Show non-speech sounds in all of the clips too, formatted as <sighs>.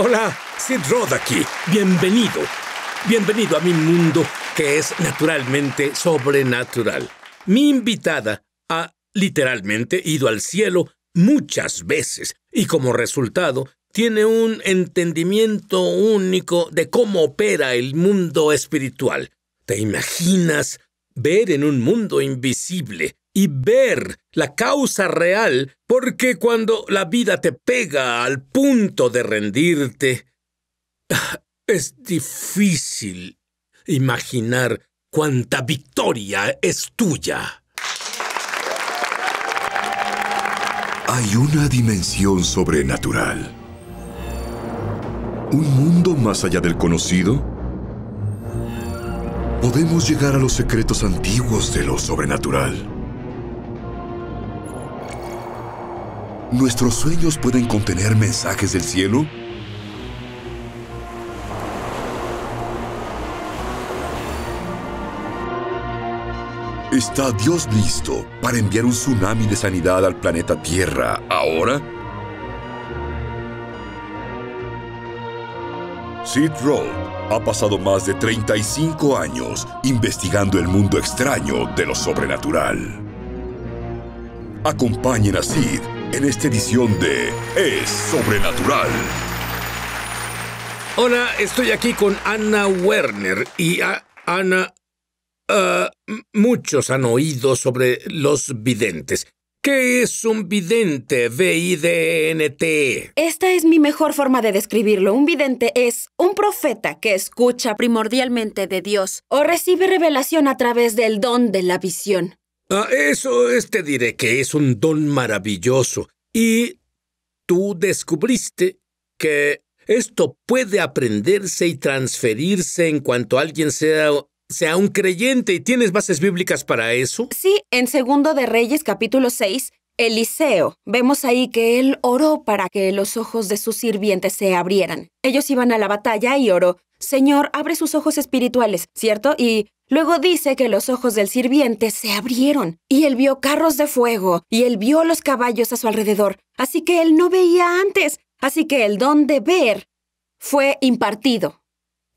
Hola, Sid Roth aquí. Bienvenido. Bienvenido a mi mundo que es naturalmente sobrenatural. Mi invitada ha literalmente ido al cielo muchas veces y como resultado tiene un entendimiento único de cómo opera el mundo espiritual. ¿Te imaginas ver en un mundo invisible y ver la causa real, porque cuando la vida te pega al punto de rendirte, <sighs> es difícil imaginar cuánta victoria es tuya. Hay una dimensión sobrenatural. ¿Un mundo más allá del conocido? Podemos llegar a los secretos antiguos de lo sobrenatural. ¿Nuestros sueños pueden contener mensajes del cielo? ¿Está Dios listo para enviar un tsunami de sanidad al planeta Tierra ahora? Sid Roth ha pasado más de 35 años investigando el mundo extraño de lo sobrenatural. Acompañen a Sid en esta edición de Es Sobrenatural. Hola, estoy aquí con Anna Werner y a Anna... Ah, muchos han oído sobre los videntes. ¿Qué es un vidente? V-I-D-N-T. Esta es mi mejor forma de describirlo. Un vidente es un profeta que escucha primordialmente de Dios o recibe revelación a través del don de la visión. Ah, eso es, te diré que es un don maravilloso. Y tú descubriste que esto puede aprenderse y transferirse en cuanto alguien sea, sea un creyente y tienes bases bíblicas para eso. Sí, en Segundo de Reyes capítulo 6 Eliseo. Vemos ahí que él oró para que los ojos de sus sirvientes se abrieran. Ellos iban a la batalla y oró, Señor, abre sus ojos espirituales, ¿cierto? Y luego dice que los ojos del sirviente se abrieron, y él vio carros de fuego, y él vio los caballos a su alrededor, así que él no veía antes, así que el don de ver fue impartido.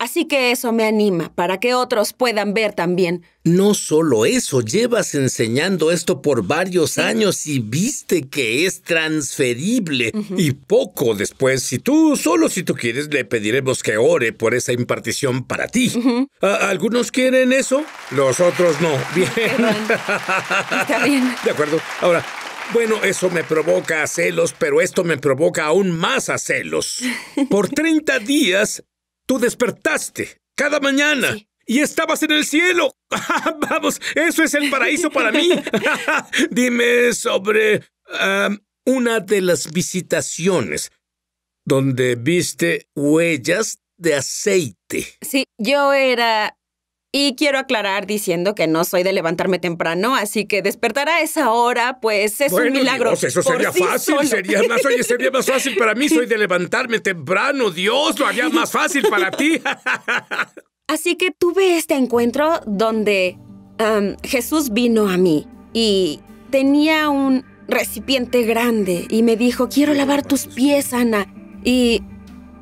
Así que eso me anima para que otros puedan ver también. No solo eso, llevas enseñando esto por varios años y viste que es transferible. Y poco después, si tú, solo si tú quieres, le pediremos que ore por esa impartición para ti. ¿Algunos quieren eso? Los otros no. Bien. Está bien. <laughs> De acuerdo. Ahora, bueno, eso me provoca celos, pero esto me provoca aún más a celos. Por 30 <laughs> días Tú despertaste cada mañana. Y estabas en el cielo. <laughs> Vamos, eso es el paraíso para mí. <laughs> Dime sobre una de las visitaciones donde viste huellas de aceite. Sí, yo era y quiero aclarar diciendo que no soy de levantarme temprano, así que despertar a esa hora, pues es un milagro. eso sería fácil, sería más, sería más fácil para mí, soy de <laughs> levantarme temprano, Dios, lo haría más fácil para ti. <laughs> así que tuve este encuentro donde Jesús vino a mí y tenía un recipiente grande y me dijo, quiero lavar tus pies, Ana. Y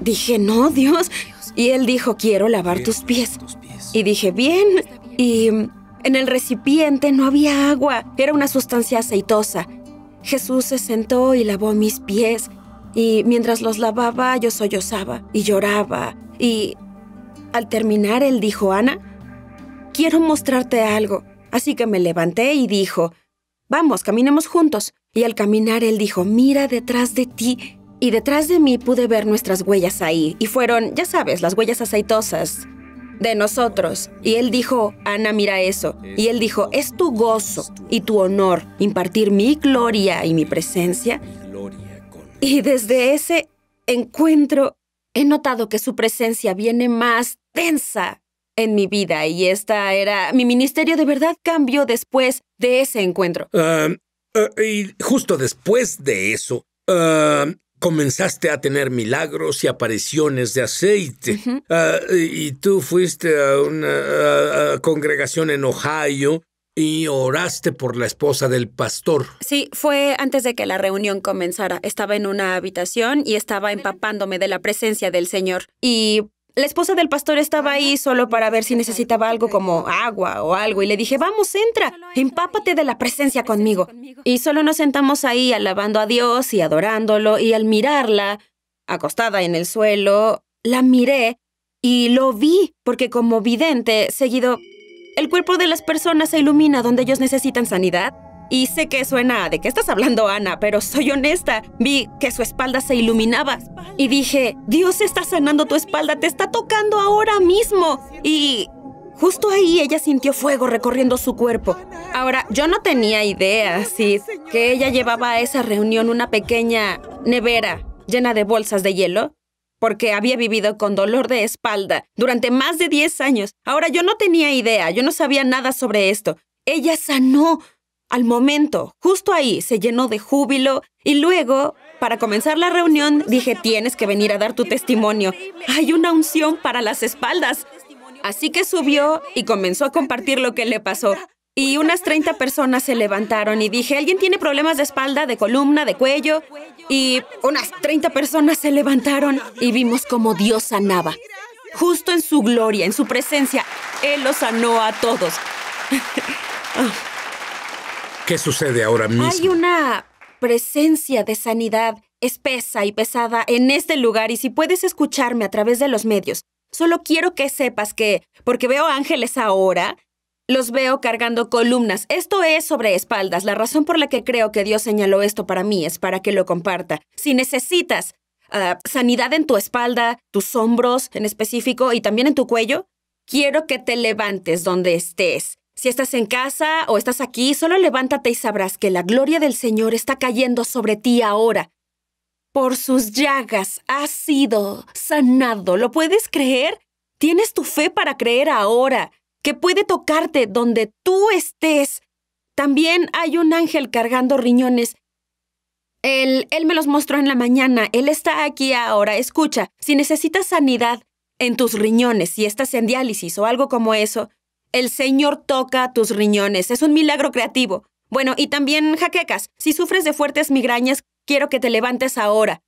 dije, no, Dios. Y él dijo, quiero lavar tus pies. Y dije, bien. Y en el recipiente no había agua, era una sustancia aceitosa. Jesús se sentó y lavó mis pies. Y mientras los lavaba, yo sollozaba y lloraba. Y al terminar, él dijo, Ana, quiero mostrarte algo. Así que me levanté y dijo, vamos, caminemos juntos. Y al caminar, él dijo, mira detrás de ti. Y detrás de mí pude ver nuestras huellas ahí. Y fueron, ya sabes, las huellas aceitosas de nosotros. Y él dijo, Ana, mira eso. Y él dijo, es tu gozo y tu honor impartir mi gloria y mi presencia. Y desde ese encuentro he notado que su presencia viene más densa en mi vida y esta era mi ministerio de verdad cambió después de ese encuentro. Ah, ah, y justo después de eso, ah, comenzaste a tener milagros y apariciones de aceite. Ah, y tú fuiste a una congregación en Ohio y oraste por la esposa del pastor. Sí, fue antes de que la reunión comenzara. Estaba en una habitación y estaba empapándome de la presencia del Señor. Y la esposa del pastor estaba ahí solo para ver si necesitaba algo como agua o algo y le dije, vamos, entra, empápate de la presencia conmigo. Y solo nos sentamos ahí alabando a Dios y adorándolo y al mirarla, acostada en el suelo, la miré y lo vi porque como vidente, seguido, el cuerpo de las personas se ilumina donde ellos necesitan sanidad. Y sé que suena de qué estás hablando, Ana, pero soy honesta. Vi que su espalda se iluminaba y dije, Dios está sanando tu espalda, te está tocando ahora mismo. Y Justo ahí ella sintió fuego recorriendo su cuerpo. Ahora, yo no tenía idea, Sid, que ella llevaba a esa reunión una pequeña nevera llena de bolsas de hielo, porque había vivido con dolor de espalda durante más de 10 años. Ahora, yo no tenía idea, yo no sabía nada sobre esto. Ella sanó al momento, justo ahí, se llenó de júbilo y luego, para comenzar la reunión, dije, tienes que venir a dar tu testimonio. Hay una unción para las espaldas. Así que subió y comenzó a compartir lo que le pasó. Y unas 30 personas se levantaron y dije, ¿alguien tiene problemas de espalda, de columna, de cuello? Y unas 30 personas se levantaron y vimos como Dios sanaba. Justo en su gloria, en su presencia, Él los sanó a todos. <laughs> Ah. ¿Qué sucede ahora mismo? Hay una presencia de sanidad espesa y pesada en este lugar y si puedes escucharme a través de los medios, solo quiero que sepas que, porque veo ángeles ahora, los veo cargando columnas. Esto es sobre espaldas. La razón por la que creo que Dios señaló esto para mí es para que lo comparta. Si necesitas ah, sanidad en tu espalda, tus hombros en específico y también en tu cuello, quiero que te levantes donde estés. Si estás en casa o estás aquí, solo levántate y sabrás que la gloria del Señor está cayendo sobre ti ahora. Por sus llagas has sido sanado. ¿Lo puedes creer? Tienes tu fe para creer ahora, que puede tocarte donde tú estés. También hay un ángel cargando riñones. Él, él me los mostró en la mañana. Él está aquí ahora. Escucha, si necesitas sanidad en tus riñones, si estás en diálisis o algo como eso, el Señor toca tus riñones. Es un milagro creativo. Bueno, y también jaquecas. Si sufres de fuertes migrañas, quiero que te levantes ahora.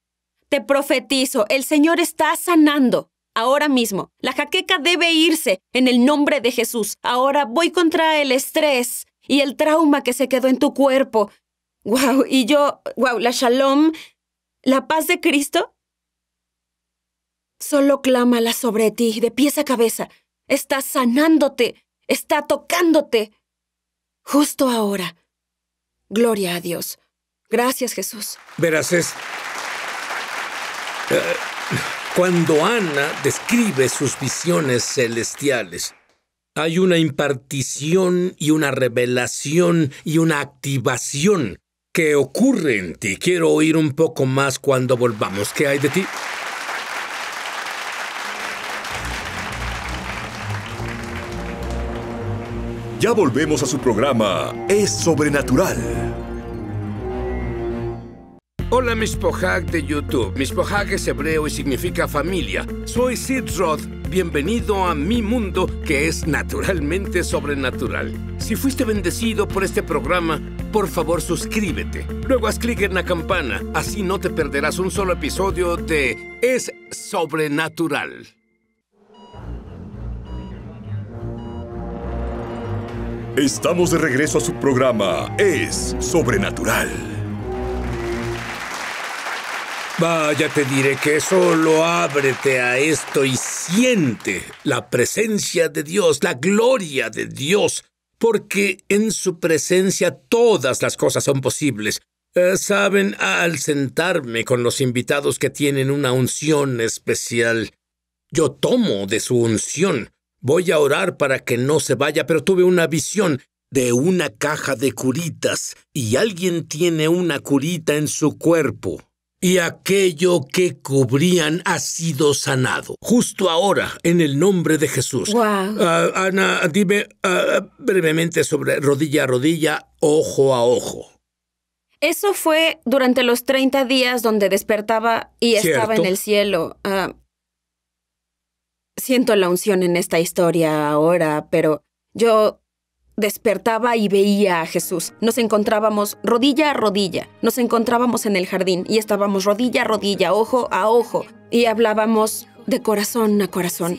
Te profetizo, el Señor está sanando. Ahora mismo, la jaqueca debe irse en el nombre de Jesús. Ahora voy contra el estrés y el trauma que se quedó en tu cuerpo. Wow, y yo, wow, la shalom, la paz de Cristo. Solo clámala sobre ti, de pies a cabeza. Estás sanándote está tocándote. Justo ahora. Gloria a Dios. Gracias, Jesús. Verás, es... Eh, cuando Ana describe sus visiones celestiales, hay una impartición y una revelación y una activación que ocurre en ti. Quiero oír un poco más cuando volvamos. ¿Qué hay de ti? Ya volvemos a su programa Es Sobrenatural. Hola pojag de YouTube. pojag es hebreo y significa familia. Soy Sid Roth. Bienvenido a mi mundo que es naturalmente sobrenatural. Si fuiste bendecido por este programa, por favor suscríbete. Luego haz clic en la campana, así no te perderás un solo episodio de Es Sobrenatural. Estamos de regreso a su programa. Es sobrenatural. Vaya, te diré que solo ábrete a esto y siente la presencia de Dios, la gloria de Dios, porque en su presencia todas las cosas son posibles. Eh, saben, al sentarme con los invitados que tienen una unción especial, yo tomo de su unción Voy a orar para que no se vaya, pero tuve una visión de una caja de curitas y alguien tiene una curita en su cuerpo. Y aquello que cubrían ha sido sanado. Justo ahora, en el nombre de Jesús. Ah, Ana, dime ah, brevemente sobre rodilla a rodilla, ojo a ojo. Eso fue durante los 30 días donde despertaba y estaba en el cielo. Ah, Siento la unción en esta historia ahora, pero yo despertaba y veía a Jesús. Nos encontrábamos rodilla a rodilla, nos encontrábamos en el jardín y estábamos rodilla a rodilla, ojo a ojo, y hablábamos de corazón a corazón.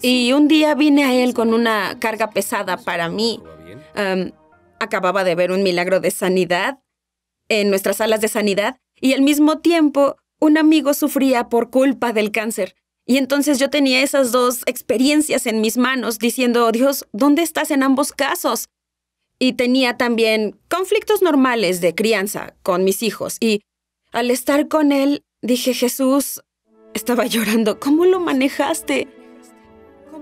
Y un día vine a él con una carga pesada para mí. acababa de ver un milagro de sanidad en nuestras salas de sanidad y al mismo tiempo un amigo sufría por culpa del cáncer. Y entonces yo tenía esas dos experiencias en mis manos diciendo, Dios, ¿dónde estás en ambos casos? Y tenía también conflictos normales de crianza con mis hijos. Y al estar con él, dije, Jesús, estaba llorando, ¿cómo lo manejaste?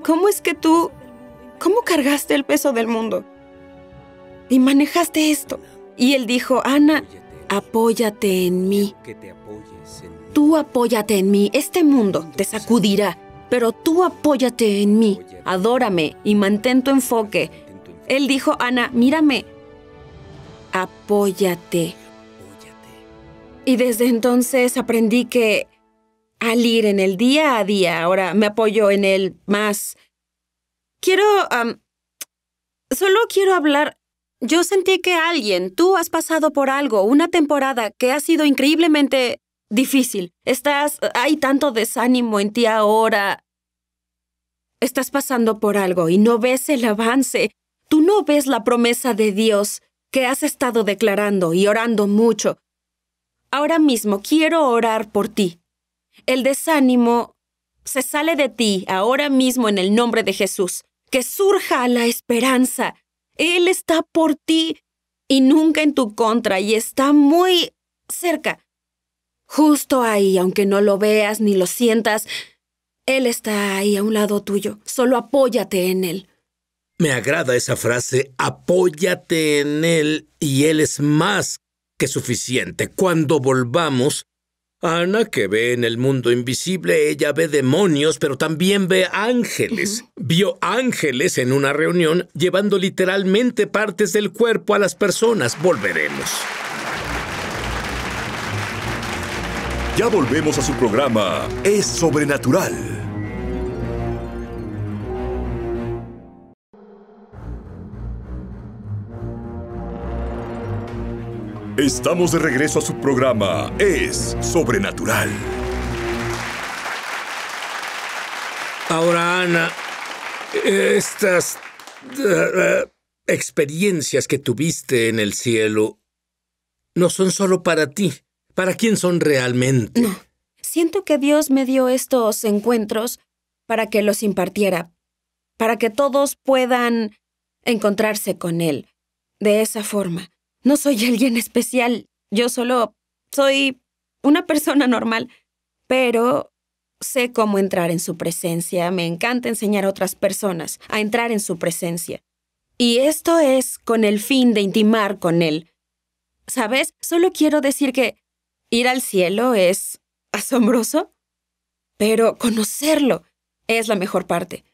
¿Cómo es que tú, cómo cargaste el peso del mundo? Y manejaste esto. Y él dijo, Ana, apóyate en mí. Que te apoyes Tú apóyate en mí, este mundo te sacudirá, pero tú apóyate en mí, adórame y mantén tu enfoque. Él dijo, Ana, mírame, apóyate. Y desde entonces aprendí que al ir en el día a día, ahora me apoyo en él más. Quiero... solo quiero hablar yo sentí que alguien, tú has pasado por algo, una temporada que ha sido increíblemente difícil. Estás... Hay tanto desánimo en ti ahora. Estás pasando por algo y no ves el avance. Tú no ves la promesa de Dios que has estado declarando y orando mucho. Ahora mismo quiero orar por ti. El desánimo se sale de ti ahora mismo en el nombre de Jesús. Que surja la esperanza. Él está por ti y nunca en tu contra y está muy cerca Justo ahí, aunque no lo veas ni lo sientas, Él está ahí a un lado tuyo. Solo apóyate en Él. Me agrada esa frase, apóyate en Él y Él es más que suficiente. Cuando volvamos, Ana, que ve en el mundo invisible, ella ve demonios, pero también ve ángeles. Vio ángeles en una reunión llevando literalmente partes del cuerpo a las personas. Volveremos. Ya volvemos a su programa Es Sobrenatural. Estamos de regreso a su programa Es Sobrenatural. Ahora, Ana, estas eh, experiencias que tuviste en el cielo no son solo para ti ¿Para quién son realmente? No. Siento que Dios me dio estos encuentros para que los impartiera, para que todos puedan encontrarse con Él. De esa forma. No soy <laughs> alguien especial, yo solo soy una persona normal, pero sé cómo entrar en su presencia. Me encanta enseñar a otras personas a entrar en su presencia. Y esto es con el fin de intimar con Él. ¿Sabes? Solo quiero decir que Ir al cielo es asombroso, pero conocerlo es la mejor parte.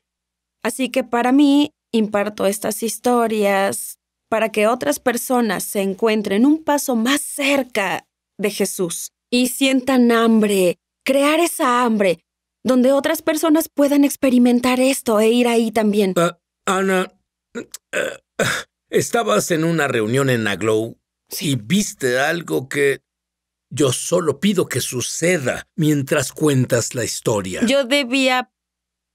Así que para mí imparto estas historias para que otras personas se encuentren un paso más cerca de Jesús y sientan hambre, crear esa hambre, donde otras personas puedan experimentar esto e ir ahí también. Ah, Ana, eh, estabas en una reunión en Aglow si viste algo que yo solo pido que suceda mientras cuentas la historia. Yo debía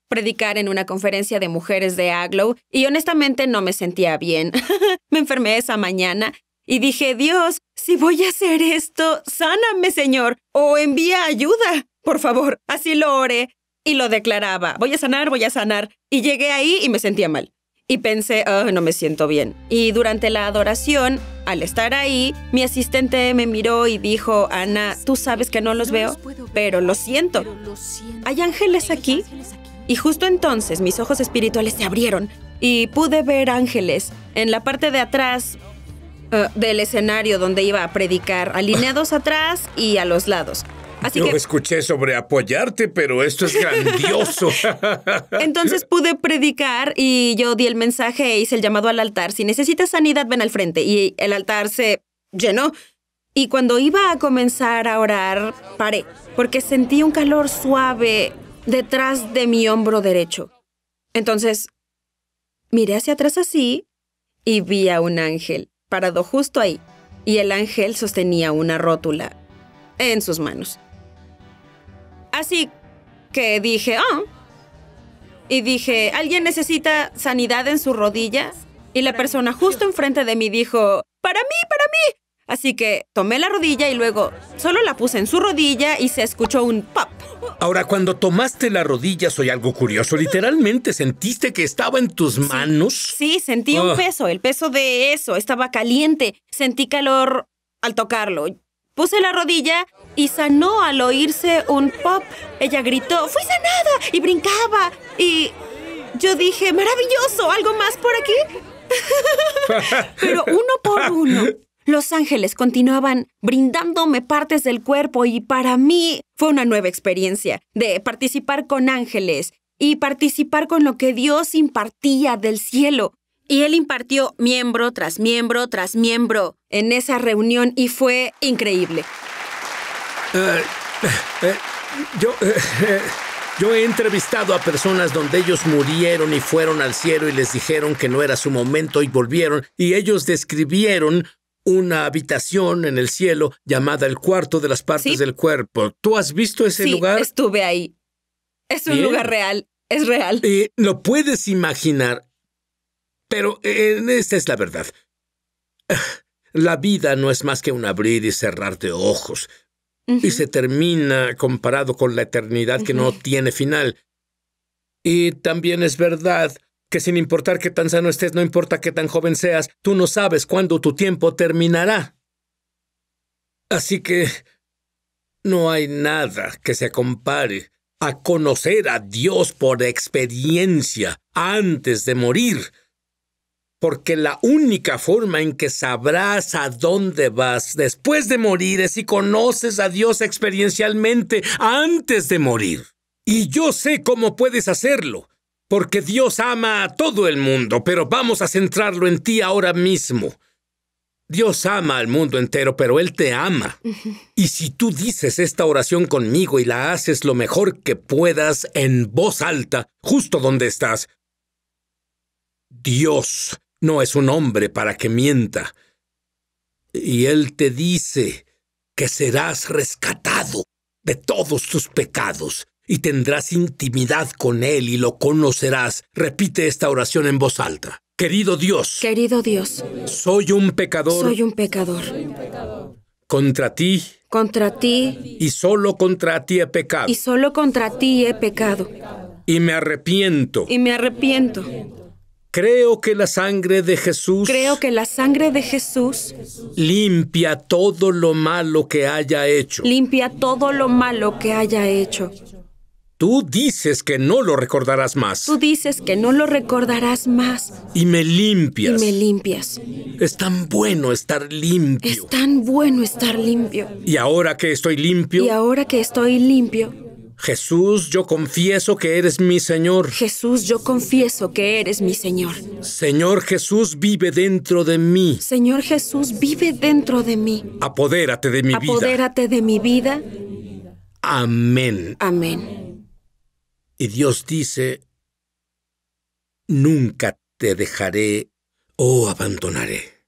predicar en una conferencia de mujeres de Aglow y honestamente no me sentía bien. <laughs> me enfermé esa mañana y dije, Dios, si voy a hacer esto, sáname, Señor, o envía ayuda, por favor. Así lo oré y lo declaraba. Voy a sanar, voy a sanar. Y llegué ahí y me sentía mal y pensé, oh, no me siento bien. Y durante la adoración, al estar ahí, mi asistente me miró y dijo, Ana, tú sabes que no los veo, pero lo siento. ¿Hay ángeles aquí? Y justo entonces mis ojos espirituales se abrieron y pude ver ángeles en la parte de atrás eh, del escenario donde iba a predicar, alineados <laughs> atrás y a los lados. No escuché sobre apoyarte, pero esto es grandioso. <laughs> Entonces pude predicar y yo di el mensaje e hice el llamado al altar. Si necesitas sanidad, ven al frente. Y el altar se llenó. Y cuando iba a comenzar a orar, paré, porque sentí un calor suave detrás de mi hombro derecho. Entonces, miré hacia atrás así y vi a un ángel parado justo ahí, y el ángel sostenía una rótula en sus manos. Así que dije, oh. Y dije, ¿alguien necesita sanidad en su rodilla? Y la persona justo enfrente de mí dijo, para mí, para mí. Así que tomé la rodilla y luego solo la puse en su rodilla y se escuchó un pop. Ahora, cuando tomaste la rodilla, soy algo curioso. ¿Literalmente sentiste que estaba en tus manos? Sí, sentí un ah. peso, el peso de eso. Estaba caliente. Sentí calor al tocarlo. Puse la rodilla y sanó al oírse un pop. Ella gritó, fui sanada y brincaba. Y yo dije, maravilloso, ¿algo más por aquí? <laughs> Pero uno por uno. Los ángeles continuaban brindándome partes del cuerpo y para mí fue una nueva experiencia de participar con ángeles y participar con lo que Dios impartía del cielo. Y Él impartió miembro tras miembro tras miembro en esa reunión y fue increíble. Eh, eh, eh, yo, he entrevistado a personas donde ellos murieron y fueron al cielo y les dijeron que no era su momento y volvieron y ellos describieron una habitación en el cielo llamada el cuarto de las partes del cuerpo. ¿Tú has visto ese sí, lugar? Estuve ahí. Es un lugar real, es real. y lo puedes imaginar, pero esta es la verdad. La vida no es más que un abrir y cerrar de ojos y se termina comparado con la eternidad que no tiene final. Y también es verdad que sin importar qué tan sano estés, no importa qué tan joven seas, tú no sabes cuándo tu tiempo terminará. Así que no hay nada que se compare a conocer a Dios por experiencia antes de morir porque la única forma en que sabrás a dónde vas después de morir es si conoces a Dios experiencialmente antes de morir. Y yo sé cómo puedes hacerlo, porque Dios ama a todo el mundo, pero vamos a centrarlo en ti ahora mismo. Dios ama al mundo entero, pero Él te ama. Y si tú dices esta oración conmigo y la haces lo mejor que puedas en voz alta, justo donde estás, Dios no es un hombre para que mienta. Y Él te dice que serás rescatado de todos tus pecados y tendrás intimidad con Él y lo conocerás. Repite esta oración en voz alta. Querido Dios. Querido Dios. Soy un pecador. Soy un pecador. Contra ti. Contra ti. Y solo contra ti he pecado. Y solo contra ti he pecado. Y me arrepiento. Y me arrepiento Creo que la sangre de Jesús. Creo que la sangre de Jesús. Limpia todo lo malo que haya hecho. Limpia todo lo malo que haya hecho. Tú dices que no lo recordarás más. Tú dices que no lo recordarás más. Y me limpias. Y me limpias. Es tan bueno estar limpio. Es tan bueno estar limpio. Y ahora que estoy limpio. Y ahora que estoy limpio. Jesús, yo confieso que eres mi Señor. Jesús, yo confieso que eres mi Señor. Señor Jesús, vive dentro de mí. Señor Jesús, vive dentro de mí. Apodérate de mi vida. Apodérate de mi vida. Amén. Amén. Y Dios dice, nunca te dejaré o abandonaré.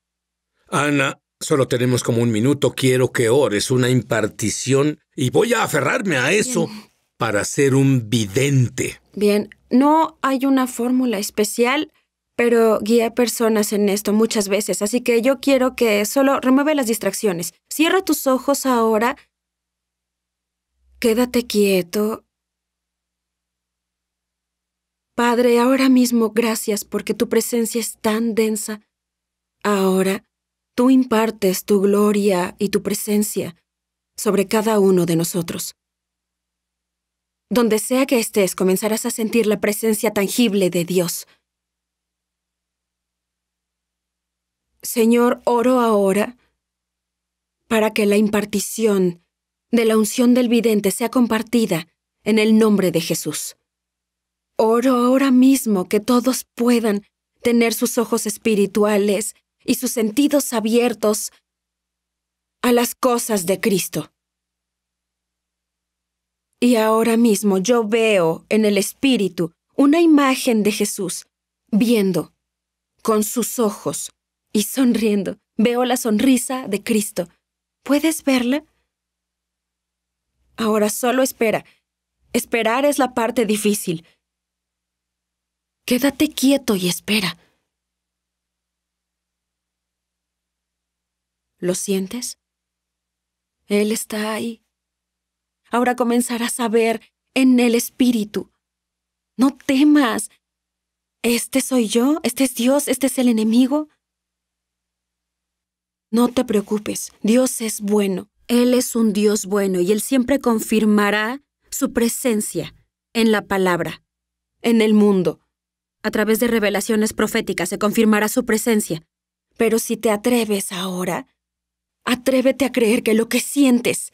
Ana, Solo tenemos como un minuto, quiero que ores una impartición y voy a aferrarme a eso para ser un vidente? Bien, no hay una fórmula especial, pero guía a personas en esto muchas veces, así que yo quiero que solo remueve las distracciones. Cierra tus ojos ahora. Quédate quieto. Padre, ahora mismo gracias porque tu presencia es tan densa. Ahora tú impartes tu gloria y tu presencia sobre cada uno de nosotros. Donde sea que estés, comenzarás a sentir la presencia tangible de Dios. Señor, oro ahora para que la impartición de la unción del vidente sea compartida en el nombre de Jesús. Oro ahora mismo que todos puedan tener sus ojos espirituales y sus sentidos abiertos a las cosas de Cristo. Y ahora mismo yo veo en el Espíritu una imagen de Jesús, viendo, con sus ojos, y sonriendo. Veo la sonrisa de Cristo. ¿Puedes verla? Ahora solo espera. Esperar es la parte difícil. Quédate quieto y espera. ¿Lo sientes? Él está ahí ahora comenzarás a ver en el Espíritu. No temas. Este soy yo, este es Dios, este es el enemigo. No te preocupes, Dios es bueno. Él es un Dios bueno y Él siempre confirmará su presencia en la palabra, en el mundo. A través de revelaciones proféticas se confirmará su presencia. Pero si te atreves ahora, atrévete a creer que lo que sientes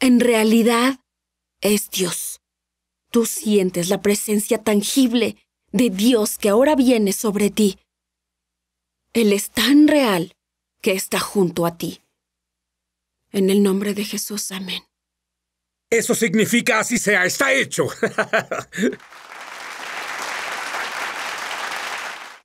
en realidad, es Dios. Tú sientes la presencia tangible de Dios que ahora viene sobre ti. Él es tan real que está junto a ti. En el nombre de Jesús, amén. Eso significa así sea, está hecho. <laughs>